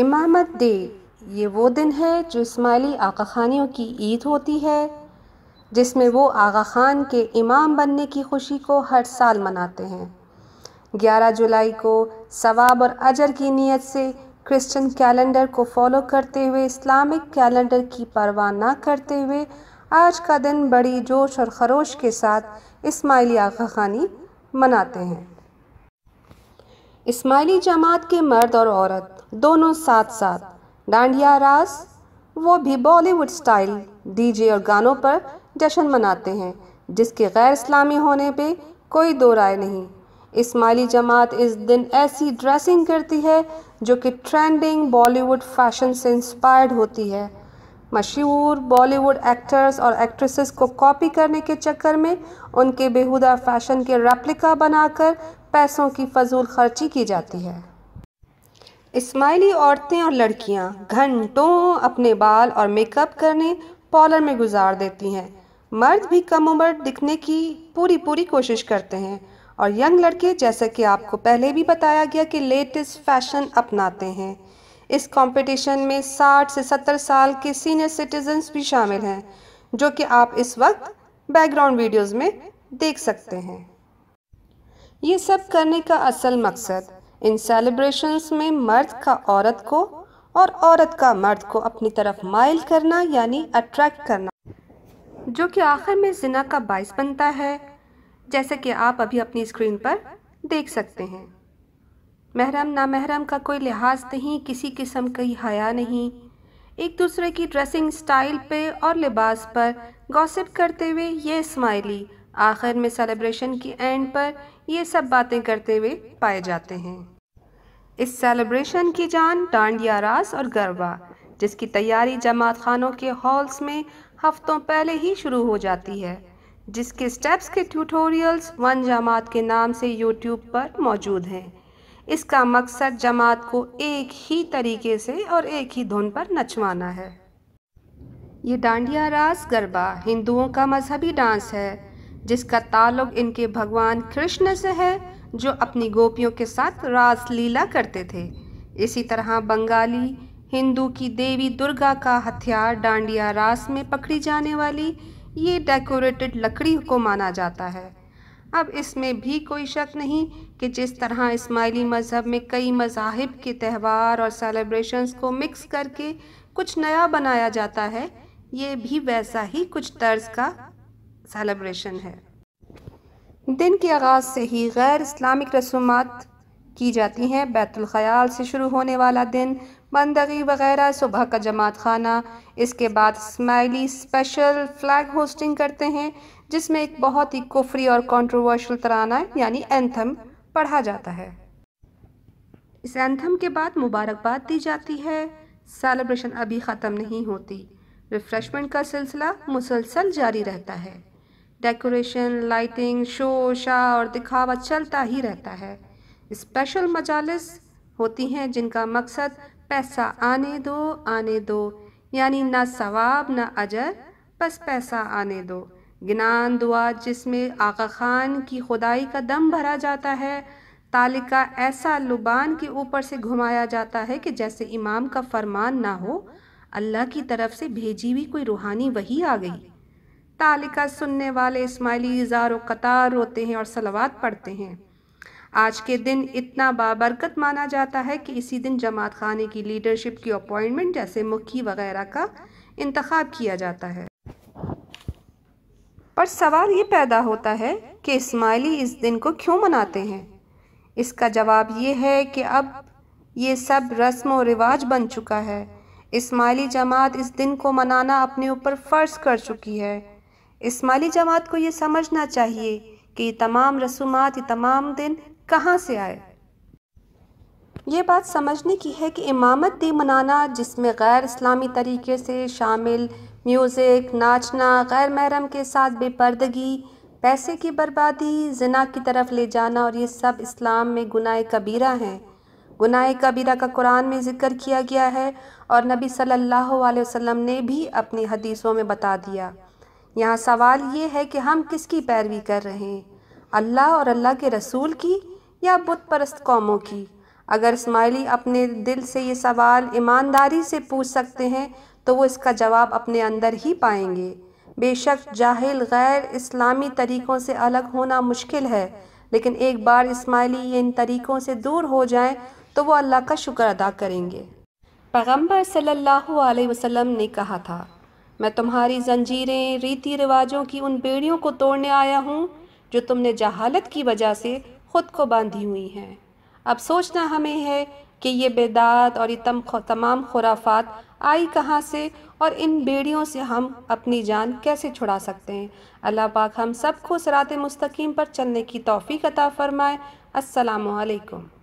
इमामत day ये वो दिन है जो इस्माइली आका खानियों की ईद होती है जिसमें वो आगा खान के इमाम बनने की खुशी को हर साल मनाते हैं 11 जुलाई को सवाब और अजर की नीयत से क्रिश्चियन कैलेंडर को फॉलो करते हुए इस्लामिक कैलेंडर की परवाह ना करते हुए आज का दिन बड़ी जोश और खरोश के साथ इस्माइली आगा खानी मनाते हैं इस्माइली जमात के मर्द और औरत दोनों साथ साथ डांडिया रास वो भी बॉलीवुड स्टाइल डीजे और गानों पर जश्न मनाते हैं जिसके गैर इस्लामी होने पे कोई दो राय नहीं इस्माइली जमात इस दिन ऐसी ड्रेसिंग करती है जो कि ट्रेंडिंग बॉलीवुड फैशन से इंस्पायर्ड होती है मशहूर बॉलीवुड एक्टर्स और एक्ट्रेसेस को कॉपी करने के चक्कर में उनके बेहुदा फैशन के रेप्लिका बनाकर पैसों की फजूल खर्ची की जाती है इस्माइली औरतें और लड़कियां घंटों अपने बाल और मेकअप करने पॉलर में गुजार देती हैं मर्द भी कम उम्र दिखने की पूरी पूरी कोशिश करते हैं और यंग लड़के जैसा कि आपको पहले भी बताया गया कि लेटेस्ट फैशन अपनाते हैं इस कंपटीशन में 60 से 70 साल के सीनियर सिटीजन्स भी शामिल हैं जो कि आप इस वक्त बैकग्राउंड वीडियोस में देख सकते हैं ये सब करने का असल मकसद इन सेलिब्रेशंस में मर्द का औरत को और औरत का मर्द को अपनी तरफ माइल करना यानी अट्रैक्ट करना जो कि आखिर में जिना का बायस बनता है जैसे कि आप अभी अपनी स्क्रीन पर देख सकते हैं महरम ना महरम का कोई लिहाज नहीं किसी किस्म की हया नहीं एक दूसरे की ड्रेसिंग स्टाइल पे और लिबास पर गॉसिप करते हुए ये स्माइली आखिर में सेलिब्रेशन की एंड पर ये सब बातें करते हुए पाए जाते हैं इस सेलिब्रेशन की जान डांडिया रास और गरबा जिसकी तैयारी जमात खानों के हॉल्स में हफ्तों पहले ही शुरू हो जाती है जिसके स्टेप्स के ट्यूटोरियल्स वन जमात के नाम से यूट्यूब पर मौजूद हैं इसका मकसद जमात को एक ही तरीके से और एक ही धुन पर नचवाना है ये डांडिया रास गरबा हिंदुओं का मजहबी डांस है जिसका ताल्लुक इनके भगवान कृष्ण से है जो अपनी गोपियों के साथ रास लीला करते थे इसी तरह बंगाली हिंदू की देवी दुर्गा का हथियार डांडिया रास में पकड़ी जाने वाली ये डेकोरेटेड लकड़ी को माना जाता है अब इसमें भी कोई शक नहीं कि जिस तरह इस्माइली मज़हब में कई मजाहब के त्यौहार और सेलिब्रेशंस को मिक्स करके कुछ नया बनाया जाता है ये भी वैसा ही कुछ तर्ज का सेलिब्रेशन है दिन के आगाज़ से ही गैर इस्लामिक रसूमात की जाती हैं बैतुलखयाल से शुरू होने वाला दिन बंदगी वगैरह सुबह का जमात खाना इसके बाद स्माइली स्पेशल फ्लैग होस्टिंग करते हैं जिसमें एक बहुत ही कुफरी और कंट्रोवर्शियल तराना यानी एंथम पढ़ा जाता है इस एंथम के बाद मुबारकबाद दी जाती है सेलिब्रेशन अभी ख़त्म नहीं होती रिफ़्रेशमेंट का सिलसिला मुसलसल जारी रहता है डेकोरेशन लाइटिंग शो शा और दिखावा चलता ही रहता है स्पेशल मजालस होती हैं जिनका मकसद पैसा आने दो आने दो यानी ना सवाब ना अजर बस पैसा आने दो गिनान दुआ जिसमें आका खान की खुदाई का दम भरा जाता है तालिका ऐसा लुबान के ऊपर से घुमाया जाता है कि जैसे इमाम का फरमान ना हो अल्लाह की तरफ से भेजी हुई कोई रूहानी वही आ गई तालिका सुनने वाले इस्माइली इजारो कतार रोते हैं और सलवात पढ़ते हैं आज के दिन इतना बाबरकत माना जाता है कि इसी दिन जमात खाने की लीडरशिप की अपॉइंटमेंट जैसे मुखी वगैरह का इंतखब किया जाता है पर सवाल ये पैदा होता है कि इस्माइली इस दिन को क्यों मनाते हैं इसका जवाब ये है कि अब ये सब रस्म व रिवाज बन चुका है इस्माइली जमात इस दिन को मनाना अपने ऊपर फ़र्ज कर चुकी है इस्माली जमात को ये समझना चाहिए कि ये तमाम रसूमात ये तमाम दिन कहाँ से आए ये बात समझने की है कि इमामत दी मनाना जिसमें गैर इस्लामी तरीके से शामिल म्यूज़िक नाचना गैर महरम के साथ बेपर्दगी पैसे की बर्बादी जना की तरफ ले जाना और ये सब इस्लाम में गुनाह कबीरा हैं गुनाह कबीरा का कुरान में ज़िक्र किया गया है और नबी सल्लल्लाहु अलैहि वसल्लम ने भी अपनी हदीसों में बता दिया यहाँ सवाल ये है कि हम किसकी पैरवी कर रहे हैं अल्लाह और अल्लाह के रसूल की या बुत परस्त कौमों की अगर इस्माइली अपने दिल से ये सवाल ईमानदारी से पूछ सकते हैं तो वो इसका जवाब अपने अंदर ही पाएंगे बेशक जाहिल गैर इस्लामी तरीक़ों से अलग होना मुश्किल है लेकिन एक बार इस्माइली ये इन तरीक़ों से दूर हो जाएं तो वो अल्लाह का शुक्र अदा करेंगे पैगम्बर सल्लल्लाहु अलैहि वसल्लम ने कहा था मैं तुम्हारी जंजीरें रीति रिवाजों की उन बेड़ियों को तोड़ने आया हूँ जो तुमने जहालत की वजह से ख़ुद को बांधी हुई हैं अब सोचना हमें है कि ये बेदात और ये तम तमाम खुराफात आई कहाँ से और इन बेड़ियों से हम अपनी जान कैसे छुड़ा सकते हैं अल्लाह पाक हम सबको सरात मुस्तकीम पर चलने की तोफ़ी अता फ़रमाए असलकम